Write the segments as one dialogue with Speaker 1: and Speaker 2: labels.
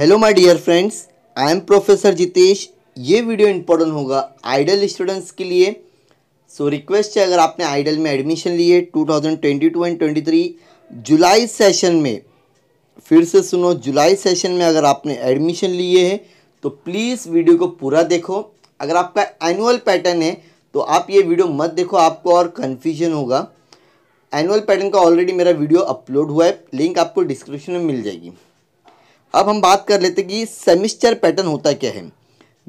Speaker 1: hello my dear friends I am professor Jitesh ये video important होगा IDOL students के लिए सो so, रिक्वेस्ट है अगर आपने आइडल में एडमिशन लिए 2022 एंड 23 जुलाई सेशन में फिर से सुनो जुलाई सेशन में अगर आपने एडमिशन लिए हैं तो प्लीज़ वीडियो को पूरा देखो अगर आपका एनुअल पैटर्न है तो आप ये वीडियो मत देखो आपको और कन्फ्यूजन होगा एनुअल पैटर्न का ऑलरेडी मेरा वीडियो अपलोड हुआ है लिंक आपको डिस्क्रिप्शन में मिल जाएगी अब हम बात कर लेते कि सेमिस्टर पैटर्न होता क्या है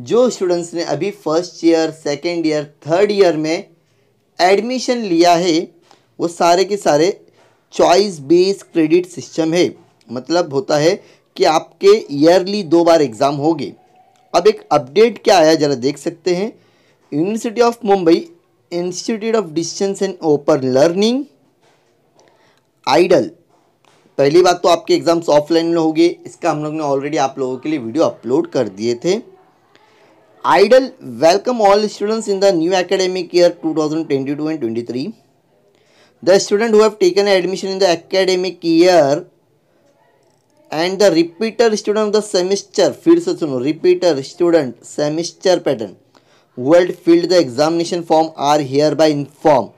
Speaker 1: जो स्टूडेंट्स ने अभी first year second year third year में एडमिशन लिया है वो सारे के सारे चॉइस बेस्ड क्रेडिट सिस्टम है मतलब होता है कि आपके ईयरली दो बार एग्ज़ाम होगे अब एक अपडेट क्या आया ज़रा देख सकते हैं University of Mumbai Institute of Distance and Open Learning IDOL पहली बात तो आपके एग्ज़ाम्स ऑफलाइन में होगी इसका हम लोग ने ऑलरेडी आप लोगों के लिए वीडियो अपलोड कर दिए थे IDOL welcome all students in the new academic year 2022 thousand twenty the student who have taken admission in the academic year and the repeater student of the semester फिर से सुनो repeater student semester pattern world field the examination form are hereby inform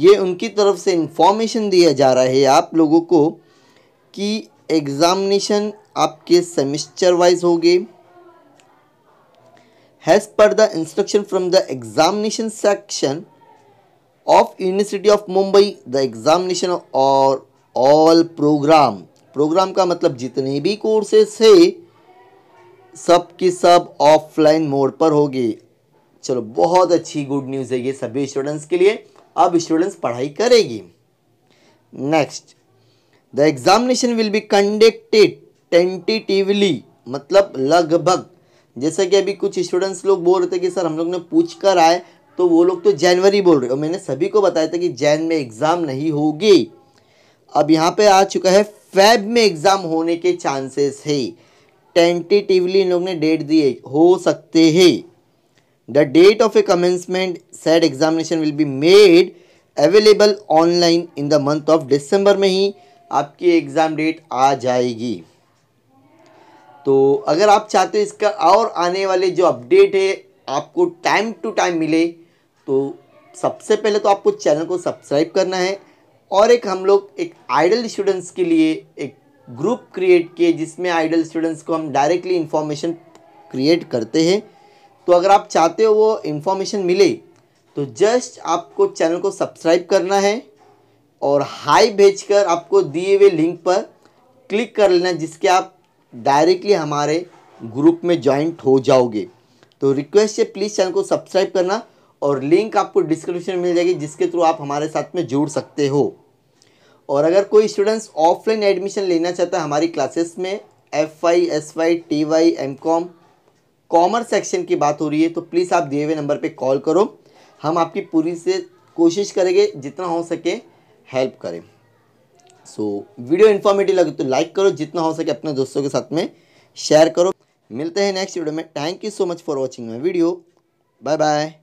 Speaker 1: ये उनकी तरफ से information दिया जा रहा है आप लोगों को कि एग्ज़ामिनेशन आपके सेमिस्टर वाइज गए has per the instruction from the examination section of University of Mumbai the examination और ऑल प्रोग्राम प्रोग्राम का मतलब जितने भी कोर्सेस है सब की सब ऑफलाइन मोड पर होगी चलो बहुत अच्छी गुड न्यूज़ है ये सभी स्टूडेंट्स के लिए अब स्टूडेंट्स पढ़ाई करेगी next the examination will be conducted tentatively मतलब लगभग जैसा कि अभी कुछ स्टूडेंट्स लोग बोल रहे थे कि सर हम लोग ने पूछ कर आए तो वो लोग तो जनवरी बोल रहे और मैंने सभी को बताया था कि जैन में एग्ज़ाम नहीं होगी अब यहाँ पे आ चुका है फैब में एग्ज़ाम होने के चांसेस है टेंटेटिवली इन लोग ने डेट दिए हो सकते हैं the date of a commencement set examination will be made available online in the month of December में ही आपकी एग्ज़ाम डेट आ जाएगी तो अगर आप चाहते हो इसका और आने वाले जो अपडेट है आपको टाइम टू टाइम मिले तो सबसे पहले तो आपको चैनल को सब्सक्राइब करना है और एक हम लोग एक आइडल स्टूडेंट्स के लिए एक ग्रुप क्रिएट किए जिसमें आइडल स्टूडेंट्स को हम डायरेक्टली इन्फॉर्मेशन क्रिएट करते हैं तो अगर आप चाहते हो वो इन्फॉर्मेशन मिले तो जस्ट आपको चैनल को सब्सक्राइब करना है और हाई भेजकर आपको दिए हुए लिंक पर क्लिक कर लेना जिसके आप डायरेक्टली हमारे ग्रुप में ज्वाइंट हो जाओगे तो रिक्वेस्ट है प्लीज़ चैनल को सब्सक्राइब करना और लिंक आपको डिस्क्रिप्शन में मिल जाएगी जिसके थ्रू आप हमारे साथ में जुड़ सकते हो और अगर कोई स्टूडेंट्स ऑफलाइन एडमिशन लेना चाहता है हमारी क्लासेस में F I S Y T Y M Com commerce section की बात हो रही है तो प्लीज़ आप दिए हुए नंबर पर कॉल करो हम आपकी पूरी से कोशिश करेंगे जितना हो सके हेल्प करें सो so, वीडियो इन्फॉर्मेटिव लगे तो लाइक करो जितना हो सके अपने दोस्तों के साथ में शेयर करो मिलते हैं नेक्स्ट वीडियो में thank you so much for watching my video bye bye